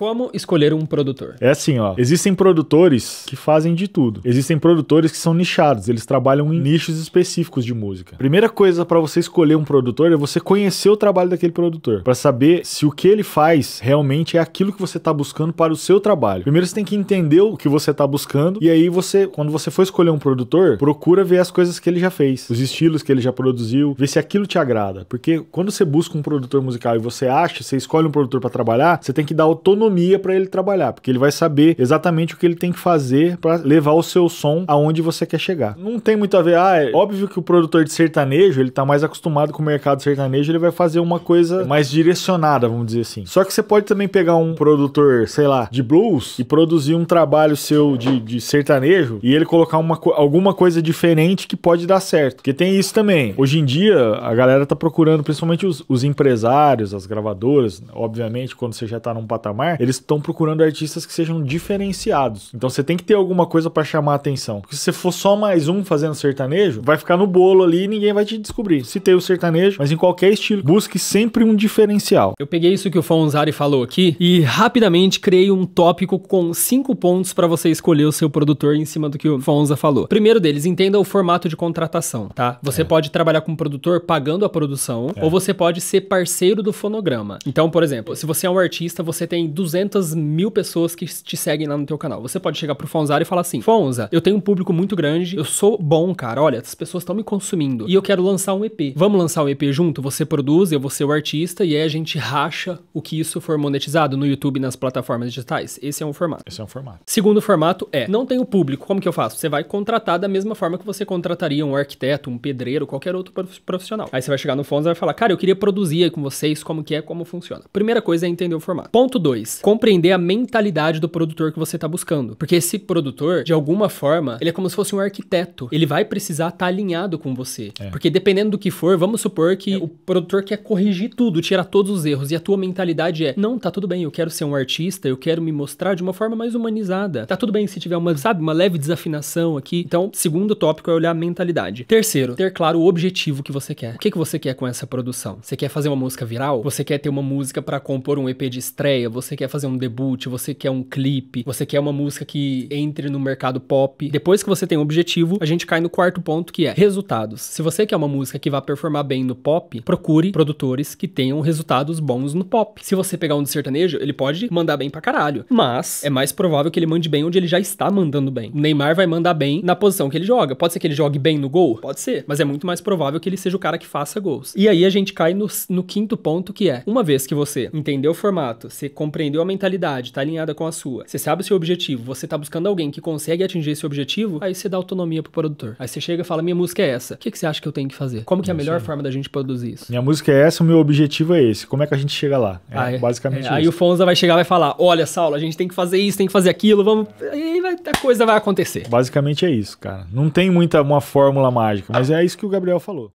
Como escolher um produtor? É assim, ó. Existem produtores que fazem de tudo. Existem produtores que são nichados, eles trabalham em nichos específicos de música. Primeira coisa para você escolher um produtor é você conhecer o trabalho daquele produtor, para saber se o que ele faz realmente é aquilo que você tá buscando para o seu trabalho. Primeiro você tem que entender o que você tá buscando e aí você, quando você for escolher um produtor, procura ver as coisas que ele já fez, os estilos que ele já produziu, ver se aquilo te agrada, porque quando você busca um produtor musical e você acha, você escolhe um produtor para trabalhar, você tem que dar autonomia autonomia para ele trabalhar, porque ele vai saber exatamente o que ele tem que fazer para levar o seu som aonde você quer chegar. Não tem muito a ver, ah, é óbvio que o produtor de sertanejo, ele tá mais acostumado com o mercado sertanejo, ele vai fazer uma coisa mais direcionada, vamos dizer assim. Só que você pode também pegar um produtor, sei lá, de blues e produzir um trabalho seu de, de sertanejo e ele colocar uma, alguma coisa diferente que pode dar certo. Porque tem isso também. Hoje em dia, a galera tá procurando, principalmente os, os empresários, as gravadoras, obviamente, quando você já tá num patamar, é. Eles estão procurando artistas que sejam diferenciados. Então você tem que ter alguma coisa para chamar a atenção. Porque se você for só mais um fazendo sertanejo, vai ficar no bolo ali e ninguém vai te descobrir. Citei o sertanejo, mas em qualquer estilo, busque sempre um diferencial. Eu peguei isso que o Fonzari falou aqui e rapidamente criei um tópico com cinco pontos para você escolher o seu produtor em cima do que o Fonza falou. Primeiro deles, entenda o formato de contratação, tá? Você é. pode trabalhar com o produtor pagando a produção é. ou você pode ser parceiro do fonograma. Então, por exemplo, se você é um artista, você tem 200 mil pessoas que te seguem lá no teu canal. Você pode chegar pro Fonzaro e falar assim: Fonza, eu tenho um público muito grande, eu sou bom, cara. Olha, as pessoas estão me consumindo e eu quero lançar um EP. Vamos lançar um EP junto? Você produz, eu vou ser o artista e aí a gente racha o que isso for monetizado no YouTube e nas plataformas digitais. Esse é um formato. Esse é um formato. Segundo formato é: não tenho público, como que eu faço? Você vai contratar da mesma forma que você contrataria um arquiteto, um pedreiro, qualquer outro profissional. Aí você vai chegar no Fonza e vai falar: cara, eu queria produzir aí com vocês como que é, como funciona. Primeira coisa é entender o formato. Ponto 2 compreender a mentalidade do produtor que você está buscando. Porque esse produtor, de alguma forma, ele é como se fosse um arquiteto. Ele vai precisar estar tá alinhado com você. É. Porque dependendo do que for, vamos supor que é. o produtor quer corrigir tudo, tirar todos os erros. E a tua mentalidade é: não, tá tudo bem, eu quero ser um artista, eu quero me mostrar de uma forma mais humanizada. Tá tudo bem se tiver uma, sabe, uma leve desafinação aqui. Então, segundo tópico é olhar a mentalidade. Terceiro, ter claro o objetivo que você quer. O que, que você quer com essa produção? Você quer fazer uma música viral? Você quer ter uma música para compor um EP de estreia? Você quer fazer um debut, você quer um clipe, você quer uma música que entre no mercado pop. Depois que você tem um objetivo, a gente cai no quarto ponto que é resultados. Se você quer uma música que vá performar bem no pop, procure produtores que tenham resultados bons no pop. Se você pegar um de sertanejo, ele pode mandar bem pra caralho, mas é mais provável que ele mande bem onde ele já está mandando bem. O Neymar vai mandar bem na posição que ele joga. Pode ser que ele jogue bem no gol? Pode ser, mas é muito mais provável que ele seja o cara que faça gols. E aí a gente cai no, no quinto ponto que é, uma vez que você entendeu o formato, você compreendeu entendeu a mentalidade, tá alinhada com a sua, você sabe o seu objetivo, você tá buscando alguém que consegue atingir esse objetivo, aí você dá autonomia pro produtor. Aí você chega e fala: minha música é essa. O que, que você acha que eu tenho que fazer? Como que é a é melhor forma da gente produzir isso? Minha música é essa, o meu objetivo é esse. Como é que a gente chega lá? É basicamente é, isso. Aí o Fonza vai chegar e vai falar: olha, Saulo, a gente tem que fazer isso, tem que fazer aquilo, vamos. Aí vai, a coisa vai acontecer. Basicamente é isso, cara. Não tem muita uma fórmula mágica, mas ah. é isso que o Gabriel falou.